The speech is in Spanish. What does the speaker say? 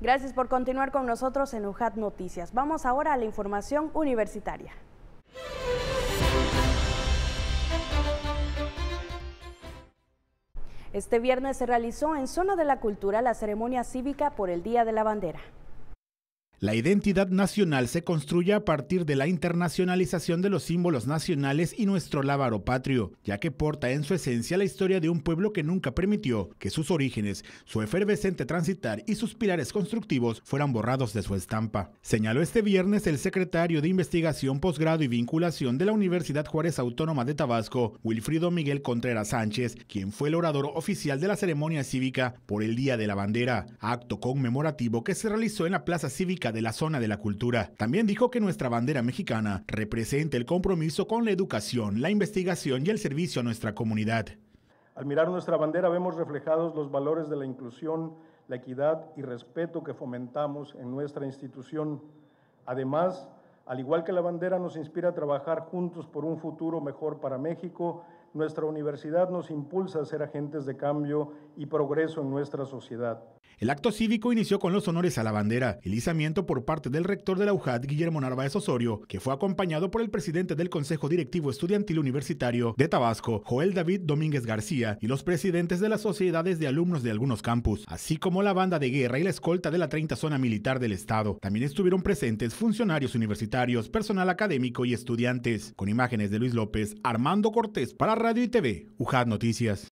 Gracias por continuar con nosotros en UJAT Noticias. Vamos ahora a la información universitaria. Este viernes se realizó en Zona de la Cultura la ceremonia cívica por el Día de la Bandera. La identidad nacional se construye a partir de la internacionalización de los símbolos nacionales y nuestro lábaro patrio, ya que porta en su esencia la historia de un pueblo que nunca permitió que sus orígenes, su efervescente transitar y sus pilares constructivos fueran borrados de su estampa. Señaló este viernes el secretario de Investigación, Posgrado y Vinculación de la Universidad Juárez Autónoma de Tabasco, Wilfrido Miguel Contreras Sánchez, quien fue el orador oficial de la ceremonia cívica por el Día de la Bandera, acto conmemorativo que se realizó en la Plaza Cívica de la Zona de la Cultura. También dijo que nuestra bandera mexicana representa el compromiso con la educación, la investigación y el servicio a nuestra comunidad. Al mirar nuestra bandera vemos reflejados los valores de la inclusión, la equidad y respeto que fomentamos en nuestra institución. Además, al igual que la bandera nos inspira a trabajar juntos por un futuro mejor para México, nuestra universidad nos impulsa a ser agentes de cambio y progreso en nuestra sociedad. El acto cívico inició con los honores a la bandera el izamiento por parte del rector de la UJAD, Guillermo Narváez Osorio, que fue acompañado por el presidente del Consejo Directivo Estudiantil Universitario de Tabasco, Joel David Domínguez García, y los presidentes de las sociedades de alumnos de algunos campus, así como la banda de guerra y la escolta de la 30 Zona Militar del Estado. También estuvieron presentes funcionarios universitarios, personal académico y estudiantes. Con imágenes de Luis López, Armando Cortés para Radio y TV, UJAD Noticias.